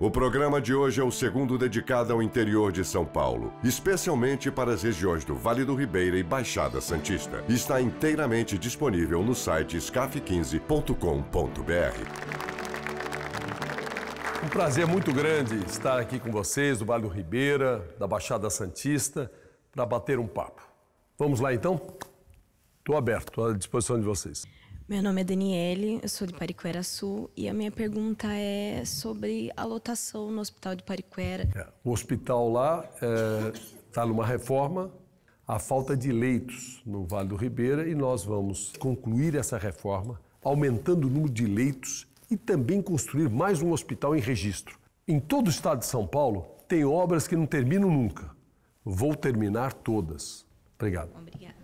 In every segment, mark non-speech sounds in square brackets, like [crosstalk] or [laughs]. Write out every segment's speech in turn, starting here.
O programa de hoje é o segundo dedicado ao interior de São Paulo, especialmente para as regiões do Vale do Ribeira e Baixada Santista. Está inteiramente disponível no site scaf15.com.br. Um prazer muito grande estar aqui com vocês do Vale do Ribeira, da Baixada Santista, para bater um papo. Vamos lá então? Estou aberto, estou à disposição de vocês. Meu nome é Daniele, eu sou de Pariquera Sul e a minha pergunta é sobre a lotação no hospital de Pariquera. É, o hospital lá está é, tá numa reforma, a falta de leitos no Vale do Ribeira e nós vamos concluir essa reforma aumentando o número de leitos e também construir mais um hospital em registro. Em todo o estado de São Paulo tem obras que não terminam nunca. Vou terminar todas. Obrigado. Obrigada.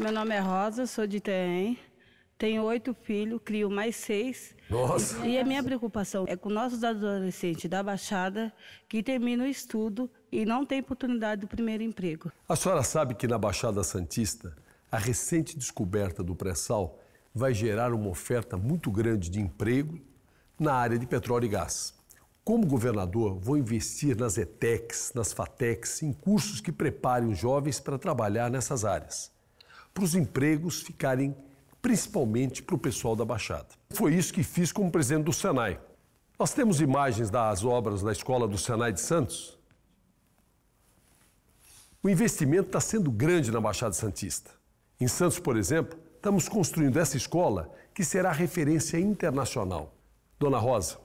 Meu nome é Rosa, sou de Itaém. Tenho oito filhos, crio mais seis. Nossa! E a minha preocupação é com nossos adolescentes da Baixada que terminam o estudo e não têm oportunidade do primeiro emprego. A senhora sabe que na Baixada Santista, a recente descoberta do pré-sal vai gerar uma oferta muito grande de emprego na área de petróleo e gás. Como governador, vou investir nas ETECs, nas FATECs, em cursos que preparem os jovens para trabalhar nessas áreas para os empregos ficarem principalmente para o pessoal da Baixada. Foi isso que fiz como presidente do Senai. Nós temos imagens das obras da escola do Senai de Santos. O investimento está sendo grande na Baixada Santista. Em Santos, por exemplo, estamos construindo essa escola que será referência internacional. Dona Rosa,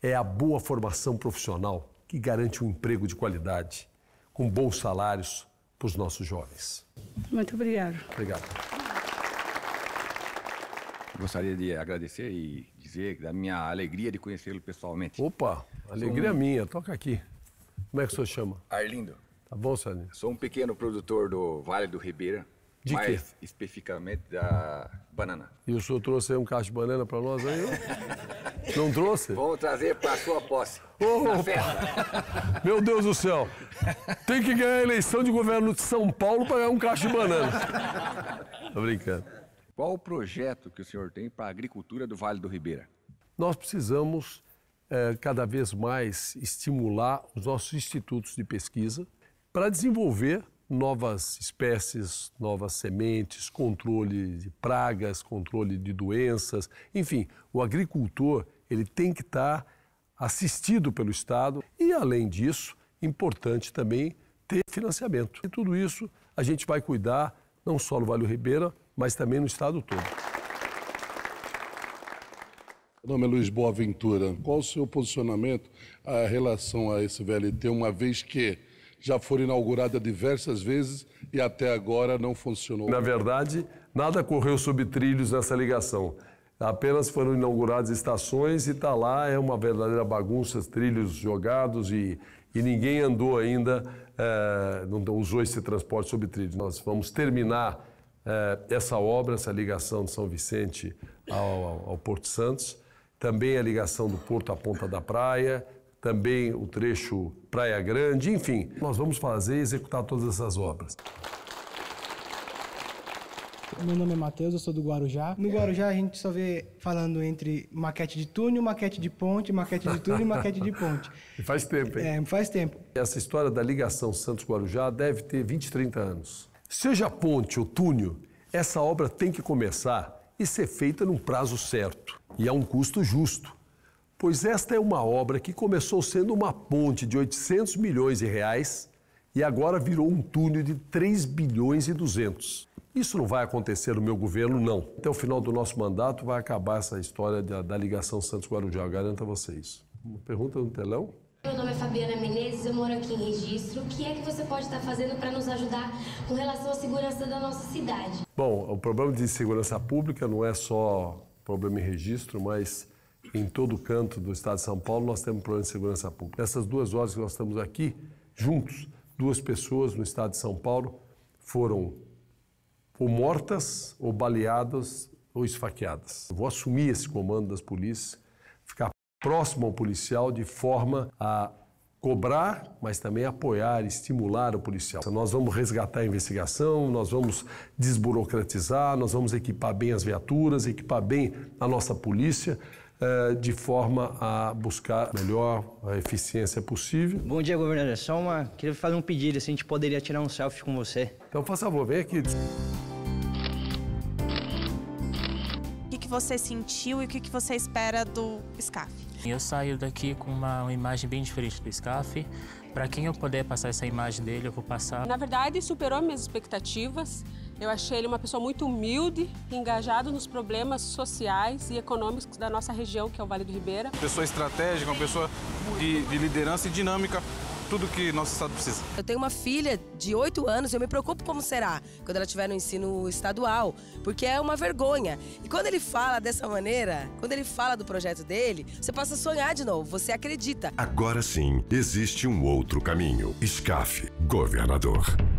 é a boa formação profissional que garante um emprego de qualidade, com bons salários, para os nossos jovens. Muito obrigado. Obrigado. Gostaria de agradecer e dizer da minha alegria de conhecê-lo pessoalmente. Opa, alegria minha, toca aqui. Como é que o senhor chama? Arlindo. Tá bom, Sérgio? Sou um pequeno produtor do Vale do Ribeira. De mais quê? especificamente da banana. E o senhor trouxe um cacho de banana para nós aí? [laughs] Não trouxe? Vamos trazer para sua posse. Oh, [laughs] meu Deus do céu. Tem que ganhar a eleição de governo de São Paulo para ganhar um cacho de banana. Tô brincando. Qual o projeto que o senhor tem para a agricultura do Vale do Ribeira? Nós precisamos é, cada vez mais estimular os nossos institutos de pesquisa para desenvolver novas espécies, novas sementes, controle de pragas, controle de doenças. Enfim, o agricultor ele tem que estar tá assistido pelo Estado e, além disso, importante também ter financiamento. E tudo isso a gente vai cuidar não só no Vale do Ribeira, mas também no Estado todo. Meu nome é Luiz Boaventura. Qual o seu posicionamento em relação a esse VLT, uma vez que já foi inaugurada diversas vezes e até agora não funcionou. Na verdade, nada correu sob trilhos nessa ligação. Apenas foram inauguradas estações e está lá, é uma verdadeira bagunça, trilhos jogados e, e ninguém andou ainda, é, não usou esse transporte sobre trilhos. Nós vamos terminar é, essa obra, essa ligação de São Vicente ao, ao, ao Porto Santos, também a ligação do Porto à Ponta da Praia, também o trecho Praia Grande, enfim, nós vamos fazer e executar todas essas obras. Meu nome é Matheus, eu sou do Guarujá. No Guarujá a gente só vê falando entre maquete de túnel, maquete de ponte, maquete de túnel e maquete de ponte. [laughs] faz tempo, hein? É, faz tempo. Essa história da ligação Santos-Guarujá deve ter 20, 30 anos. Seja ponte ou túnel, essa obra tem que começar e ser feita num prazo certo e a um custo justo. Pois esta é uma obra que começou sendo uma ponte de 800 milhões de reais e agora virou um túnel de 3 bilhões e 200. Isso não vai acontecer no meu governo, não. Até o final do nosso mandato vai acabar essa história da, da ligação Santos-Guarujá, garanto a vocês. Uma pergunta no telão? Meu nome é Fabiana Menezes, eu moro aqui em Registro. O que é que você pode estar fazendo para nos ajudar com relação à segurança da nossa cidade? Bom, o problema de segurança pública não é só problema em registro, mas em todo canto do estado de São Paulo nós temos problema de segurança pública. Nessas duas horas que nós estamos aqui, juntos, duas pessoas no estado de São Paulo foram ou mortas, ou baleadas, ou esfaqueadas. Eu vou assumir esse comando das polícias, ficar próximo ao policial de forma a cobrar, mas também apoiar, estimular o policial. Então, nós vamos resgatar a investigação, nós vamos desburocratizar, nós vamos equipar bem as viaturas, equipar bem a nossa polícia, eh, de forma a buscar a melhor eficiência possível. Bom dia, governador. Só uma... Queria fazer um pedido, se assim, a gente poderia tirar um selfie com você. Então, por favor, vem aqui. você sentiu e o que, que você espera do SCAF? Eu saio daqui com uma, uma imagem bem diferente do SCAF. Para quem eu puder passar essa imagem dele, eu vou passar. Na verdade, superou minhas expectativas. Eu achei ele uma pessoa muito humilde, engajado nos problemas sociais e econômicos da nossa região, que é o Vale do Ribeira. Pessoa estratégica, uma pessoa de, de liderança e dinâmica tudo que nosso estado precisa. Eu tenho uma filha de 8 anos e eu me preocupo como será quando ela estiver no ensino estadual, porque é uma vergonha. E quando ele fala dessa maneira, quando ele fala do projeto dele, você passa a sonhar de novo, você acredita. Agora sim, existe um outro caminho. SCAF, governador.